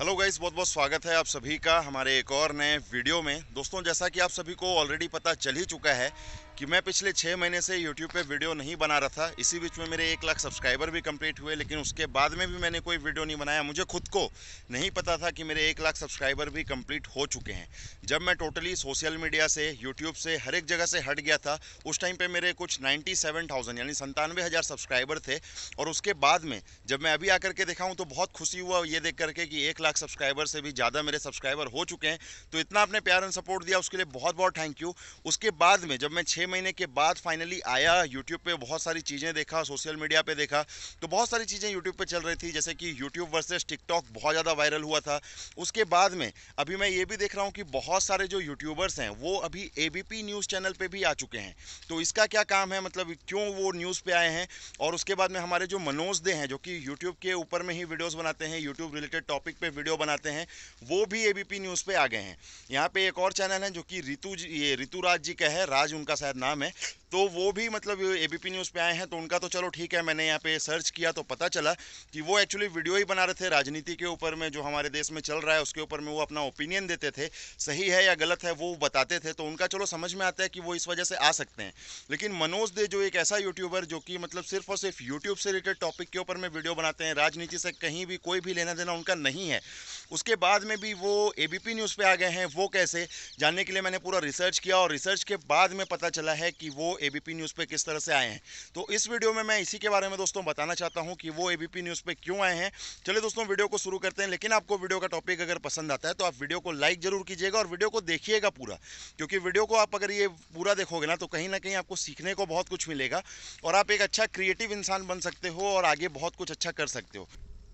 hello guys बहुत बहुत स्वागत है आप सभी का हमारे एक और नए वीडियो में दोस्तों जैसा कि आप सभी को ऑलरेडी पता चल ही चुका है कि मैं पिछले छः महीने से यूट्यूब पे वीडियो नहीं बना रहा था इसी बीच में मेरे एक लाख सब्सक्राइबर भी कंप्लीट हुए लेकिन उसके बाद में भी मैंने कोई वीडियो नहीं बनाया मुझे खुद को नहीं पता था कि मेरे एक लाख सब्सक्राइबर भी कंप्लीट हो चुके हैं जब मैं टोटली सोशल मीडिया से यूट्यूब से हर एक जगह से हट गया था उस टाइम पर मेरे कुछ नाइन्टी यानी संतानवे सब्सक्राइबर थे और उसके बाद में जब मैं अभी आकर के देखा हूँ तो बहुत खुशी हुआ ये देख करके कि एक लाख सब्सक्राइबर से भी ज़्यादा मेरे सब्सक्राइबर हो चुके हैं तो इतना आपने प्यार एंड सपोर्ट दिया उसके लिए बहुत बहुत थैंक यू उसके बाद में जब मैं छः छः महीने के बाद फाइनली आया यूट्यूब पे बहुत सारी चीज़ें देखा सोशल मीडिया पे देखा तो बहुत सारी चीज़ें यूट्यूब पे चल रही थी जैसे कि यूट्यूब वर्सेस टिकटॉक बहुत ज़्यादा वायरल हुआ था उसके बाद में अभी मैं ये भी देख रहा हूँ कि बहुत सारे जो यूट्यूबर्स हैं वो अभी ए न्यूज़ चैनल पर भी आ चुके हैं तो इसका क्या काम है मतलब क्यों वो न्यूज़ पर आए हैं और उसके बाद में हमारे जो मनोज दे हैं जो कि यूट्यूब के ऊपर में ही वीडियोज़ बनाते हैं यूट्यूब रिलेटेड टॉपिक पर वीडियो बनाते हैं वो भी ए न्यूज़ पर आ गए हैं यहाँ पर एक और चैनल है जो कि ऋतु ये राज जी का है राज उनका शायद नाम है तो वो भी मतलब एबीपी न्यूज़ पे आए हैं तो उनका तो चलो ठीक है मैंने यहाँ पे सर्च किया तो पता चला कि वो एक्चुअली वीडियो ही बना रहे थे राजनीति के ऊपर में जो हमारे देश में चल रहा है उसके ऊपर में वो अपना ओपिनियन देते थे सही है या गलत है वो बताते थे तो उनका चलो समझ में आता है कि वो इस वजह से आ सकते हैं लेकिन मनोज दे जो एक ऐसा यूट्यूबर जो कि मतलब सिर्फ और सिर्फ यूट्यूब से रिलेटेड टॉपिक के ऊपर में वीडियो बनाते हैं राजनीति से कहीं भी कोई भी लेना देना उनका नहीं है उसके बाद में भी वो ए न्यूज़ पर आ गए हैं वो कैसे जानने के लिए मैंने पूरा रिसर्च किया और रिसर्च के बाद में पता चला है कि वो एबीपी न्यूज़ पे किस तरह से आए हैं तो इस वीडियो में मैं इसी के बारे में दोस्तों बताना चाहता हूँ कि वो एबीपी न्यूज़ पे क्यों आए हैं चलिए दोस्तों वीडियो को शुरू करते हैं लेकिन आपको वीडियो का टॉपिक अगर पसंद आता है तो आप वीडियो को लाइक जरूर कीजिएगा और वीडियो को देखिएगा पूरा क्योंकि वीडियो को आप अगर ये पूरा देखोगे ना तो कहीं ना कहीं आपको सीखने को बहुत कुछ मिलेगा और आप एक अच्छा क्रिएटिव इंसान बन सकते हो और आगे बहुत कुछ अच्छा कर सकते हो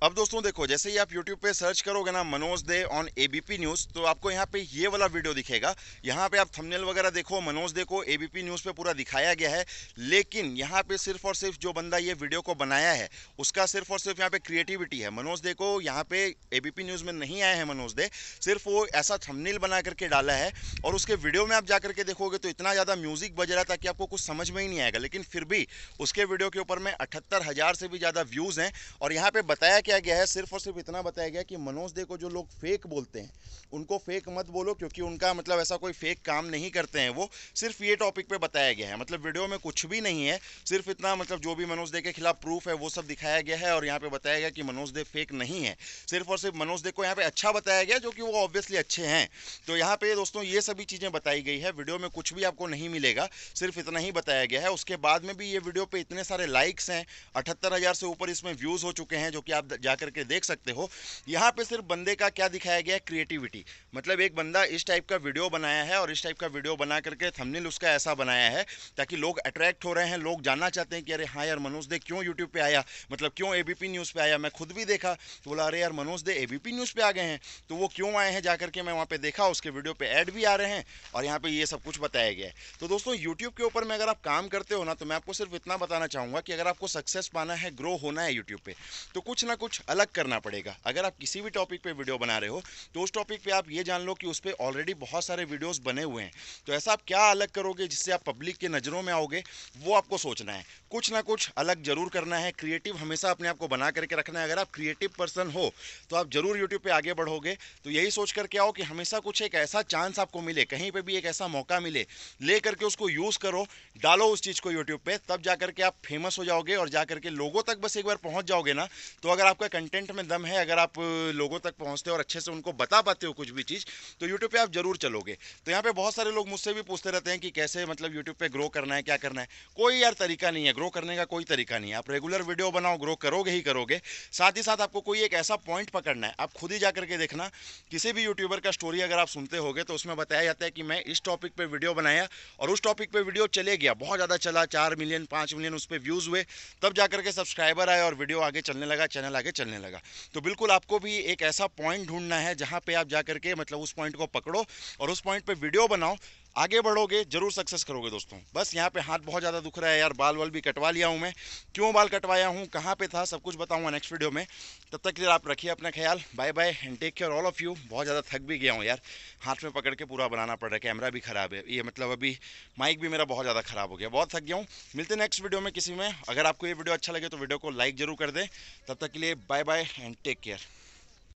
अब दोस्तों देखो जैसे ही आप YouTube पे सर्च करोगे ना Manoj Dey on ABP news तो आपको यहाँ पे ये वाला वीडियो दिखेगा यहाँ पे आप थंबनेल वगैरह देखो मनोज दे को एबीपी न्यूज़ पे पूरा दिखाया गया है लेकिन यहाँ पे सिर्फ और सिर्फ जो बंदा ये वीडियो को बनाया है उसका सिर्फ और सिर्फ यहाँ पे क्रिएटिविटी है मनोज दे को यहाँ पे एबीपी न्यूज़ में नहीं आया है मनोज दे सिर्फ वो ऐसा थंबनेल बना करके डाला है और उसके वीडियो में आप जा करके देखोगे तो इतना ज़्यादा म्यूज़िक बज रहा था कि आपको कुछ समझ में ही नहीं आएगा लेकिन फिर भी उसके वीडियो के ऊपर में अठहत्तर से भी ज़्यादा व्यूज़ हैं और यहाँ पर बताया कि किया गया है सिर्फ और सिर्फ इतना बताया गया कि मनोज दे को जो लोग फेक बोलते हैं उनको फेक मत बोलो क्योंकि उनका मतलब ऐसा कोई फेक काम नहीं करते हैं वो सिर्फ ये टॉपिक पे बताया गया है मतलब वीडियो में कुछ भी नहीं है सिर्फ इतना मतलब जो भी मनोज दे के खिलाफ प्रूफ है वो सब दिखाया गया है और यहाँ पे बताया गया कि मनोज दे फेक नहीं है सिर्फ और सिर्फ मनोज दे को यहाँ पे अच्छा बताया गया जो कि वो ऑब्वियसली अच्छे हैं तो यहाँ पे दोस्तों ये सभी चीज़ें बताई गई है वीडियो में कुछ भी आपको नहीं मिलेगा सिर्फ इतना ही बताया गया है उसके बाद में भी ये वीडियो पर इतने सारे लाइक्स हैं अठहत्तर से ऊपर इसमें व्यूज़ हो चुके हैं जो कि आप जाकर के देख सकते हो यहाँ पे सिर्फ बंदे का क्या दिखाया गया है क्रिएटिविटी मतलब एक बंदा इस टाइप का वीडियो बनाया है और इस टाइप का वीडियो बना करके थंबनेल उसका ऐसा बनाया है ताकि लोग अट्रैक्ट हो रहे हैं लोग जानना चाहते हैं कि अरे हाँ यार मनोज दे क्यों यूट्यूब पर आया मतलब क्यों ए न्यूज़ पर आया मैं खुद भी देखा तो बोला अरे यार मनोज दे ए न्यूज़ पर आ गए हैं तो वो क्यों आए हैं जाकर के मैं वहाँ पे देखा उसके वीडियो पर ऐड भी आ रहे हैं और यहाँ पर ये सब कुछ बताया गया है तो दोस्तों यूट्यूब के ऊपर में अगर आप काम करते हो ना तो मैं आपको सिर्फ इतना बताना चाहूँगा कि अगर आपको सक्सेस पाना है ग्रो होना है यूट्यूब पर तो कुछ ना कुछ अलग करना पड़ेगा अगर आप किसी भी टॉपिक पे वीडियो बना रहे हो तो उस टॉपिक पे आप ये जान लो कि उस पर ऑलरेडी बहुत सारे वीडियोस बने हुए हैं तो ऐसा आप क्या अलग करोगे जिससे आप पब्लिक के नज़रों में आओगे वो आपको सोचना है कुछ ना कुछ अलग जरूर करना है क्रिएटिव हमेशा अपने आप को बना करके रखना है अगर आप क्रिएटिव पर्सन हो तो आप ज़रूर यूट्यूब पर आगे बढ़ोगे तो यही सोच करके आओ कि हमेशा कुछ एक ऐसा चांस आपको मिले कहीं पर भी एक ऐसा मौका मिले ले करके उसको यूज़ करो डालो उस चीज़ को यूट्यूब पर तब जा करके आप फेमस हो जाओगे और जा करके लोगों तक बस एक बार पहुँच जाओगे ना तो अगर आपका कंटेंट में दम है अगर आप लोगों तक पहुंचते हो और अच्छे से उनको बता पाते हो कुछ भी चीज़ तो यूट्यूब पे आप जरूर चलोगे तो यहाँ पे बहुत सारे लोग मुझसे भी पूछते रहते हैं कि कैसे मतलब यूट्यूब पे ग्रो करना है क्या करना है कोई यार तरीका नहीं है ग्रो करने का कोई तरीका नहीं है आप रेगुलर वीडियो बनाओ ग्रो करोगे ही करोगे साथ ही साथ आपको कोई एक ऐसा पॉइंट पकड़ना है आप खुद ही जा करके देखना किसी भी यूट्यूबर का स्टोरी अगर आप सुनते हो तो उसमें बताया जाता है कि मैं इस टॉपिक पर वीडियो बनाया और उस टॉपिक पर वीडियो चले गया बहुत ज़्यादा चला चार मिलियन पाँच मिलियन उस पर व्यूज़ हुए तब जाकर के सब्सक्राइबर आए और वीडियो आगे चलने लगा चैनल आगे चलने लगा तो बिल्कुल आपको भी एक ऐसा पॉइंट ढूंढना है जहाँ पे आप जा करके मतलब उस पॉइंट को पकड़ो और उस पॉइंट पे वीडियो बनाओ आगे बढ़ोगे जरूर सक्सेस करोगे दोस्तों बस यहाँ पे हाथ बहुत ज़्यादा दुख रहा है यार बाल वाल भी कटवा लिया हूँ मैं क्यों बाल कटवाया हूँ कहाँ पे था सब कुछ बताऊँगा नेक्स्ट वीडियो में तब तक के लिए आप रखिए अपना ख्याल bye bye and take care all of you बहुत ज़्यादा थक भी गया हूँ यार हाथ में पकड़ के पूरा बनाना पड़ रहा है कैमरा भी खराब है ये मतलब अभी माइक भी मेरा बहुत ज़्यादा खराब हो गया बहुत थक गया हूँ मिलते नेक्स्ट वीडियो में किसी में अगर आपको ये वीडियो अच्छा लगे तो वीडियो को लाइक जरूर कर दें तब तक के लिए bye bye and take care